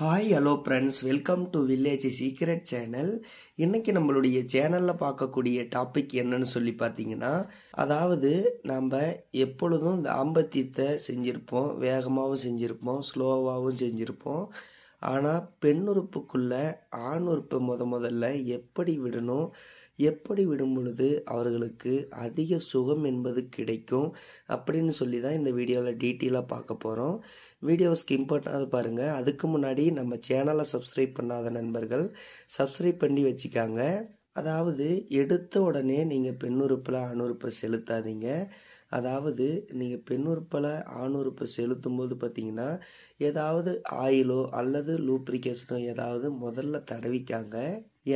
hi hello friends welcome to village secret channel இன்றைக்கி நம்மளுடைய சேனலில் பார்க்கக்கூடிய டாபிக் என்னன்னு சொல்லி பார்த்தீங்கன்னா அதாவது நாம் எப்பொழுதும் ஆம்பத்தியத்தை செஞ்சுருப்போம் வேகமாகவும் செஞ்சுருப்போம் ஸ்லோவாகவும் செஞ்சுருப்போம் ஆனால் உறுப்புக்குள்ளே ஆண் உறுப்பை முத முதல்ல எப்படி விடணும் எப்படி விடும் பொழுது அவர்களுக்கு அதிக சுகம் என்பது கிடைக்கும் அப்படின்னு சொல்லி தான் இந்த வீடியோவில் டீட்டெயிலாக பார்க்க போகிறோம் வீடியோவை ஸ்கிம் பண்ணாத பாருங்கள் அதுக்கு முன்னாடி நம்ம சேனலை சப்ஸ்கிரைப் பண்ணாத நண்பர்கள் சப்ஸ்கிரைப் பண்ணி வச்சுக்காங்க அதாவது எடுத்த உடனே நீங்கள் பெண்ணுறுப்பில் அணுறுப்பை செலுத்தாதீங்க அதாவது நீங்கள் ஆண் ஆணுறுப்பை செலுத்தும் போது பார்த்தீங்கன்னா ஏதாவது ஆயிலோ அல்லது லூப்ரிகேஷனோ ஏதாவது முதல்ல தடவிக்காங்க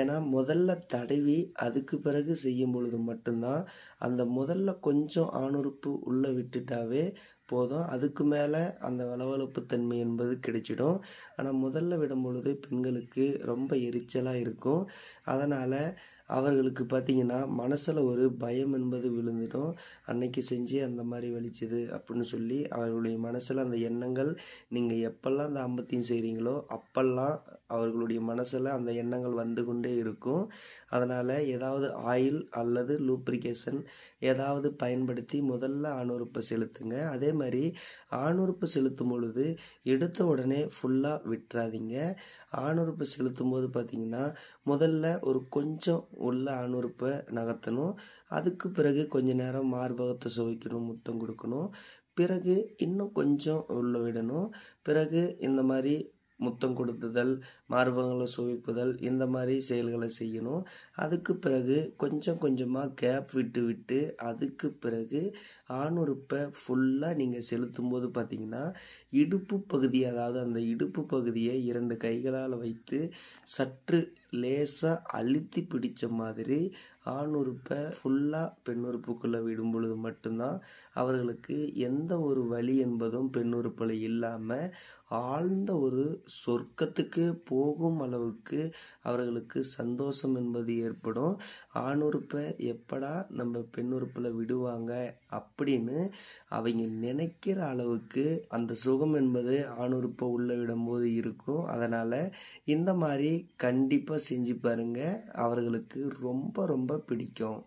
ஏன்னா முதல்ல தடவி அதுக்கு பிறகு செய்யும் பொழுது மட்டும்தான் அந்த முதல்ல கொஞ்சம் ஆணுறுப்பு உள்ளே விட்டுட்டாவே போதும் அதுக்கு மேலே அந்த வளவளப்பு தன்மை என்பது கிடைச்சிடும் ஆனால் முதல்ல விடும் பொழுது பெண்களுக்கு ரொம்ப எரிச்சலாக இருக்கும் அதனால் அவர்களுக்கு பார்த்திங்கன்னா மனசில் ஒரு பயம் என்பது விழுந்துடும் அன்னைக்கு செஞ்சு அந்த மாதிரி வலிச்சுது அப்படின்னு சொல்லி அவர்களுடைய மனசில் அந்த எண்ணங்கள் நீங்கள் எப்பெல்லாம் அந்த அம்பத்தையும் செய்கிறீங்களோ அப்பெல்லாம் அவர்களுடைய மனசில் அந்த எண்ணங்கள் வந்து கொண்டே இருக்கும் அதனால் ஏதாவது ஆயில் அல்லது லூப்ரிகேஷன் ஏதாவது பயன்படுத்தி முதல்ல ஆணுறுப்பை செலுத்துங்க அதே மாதிரி ஆணுறுப்பு செலுத்தும் பொழுது எடுத்த உடனே ஃபுல்லாக விட்டுறாதீங்க ஆணுறுப்பு செலுத்தும் போது பார்த்திங்கன்னா முதல்ல ஒரு கொஞ்சம் உள்ள அணுறுப்பை நகர்த்தணும் அதுக்கு பிறகு கொஞ்ச நேரம் மார்பகத்தை சுவைக்கணும் முத்தம் கொடுக்கணும் பிறகு இன்னும் கொஞ்சம் உள்ளே விடணும் பிறகு இந்த மாதிரி முத்தம் கொடுத்துதல் மார்பகங்களை சுவிப்புதல் இந்த மாதிரி செயல்களை செய்யணும் அதுக்கு பிறகு கொஞ்சம் கொஞ்சமாக கேப் விட்டு விட்டு அதுக்கு பிறகு ஆணுறுப்பை ஃபுல்லாக நீங்கள் செலுத்தும் போது பார்த்தீங்கன்னா இடுப்பு பகுதி அதாவது அந்த இடுப்பு பகுதியை இரண்டு கைகளால் வைத்து சற்று லேசாக அழுத்தி பிடித்த மாதிரி ஆண் உறுப்பை ஃபுல்லாக பெண்ணுறுப்புக்குள்ளே விடும் பொழுது மட்டும்தான் அவர்களுக்கு எந்த ஒரு வழி என்பதும் பெண்ணுறுப்பில் இல்லாமல் ஆழ்ந்த ஒரு சொர்க்கத்துக்கு போகும் அளவுக்கு அவர்களுக்கு சந்தோஷம் என்பது ஏற்படும் ஆணுறுப்பை எப்படா நம்ம பெண்ணுறுப்பில் விடுவாங்க அப்படின்னு அவங்க நினைக்கிற அளவுக்கு அந்த சுகம் என்பது ஆணுறுப்பை உள்ளே விடும்போது இருக்கும் அதனால் இந்த மாதிரி கண்டிப்பாக செஞ்சு பாருங்கள் அவர்களுக்கு ரொம்ப ரொம்ப ரொம்ப பிடிக்கும்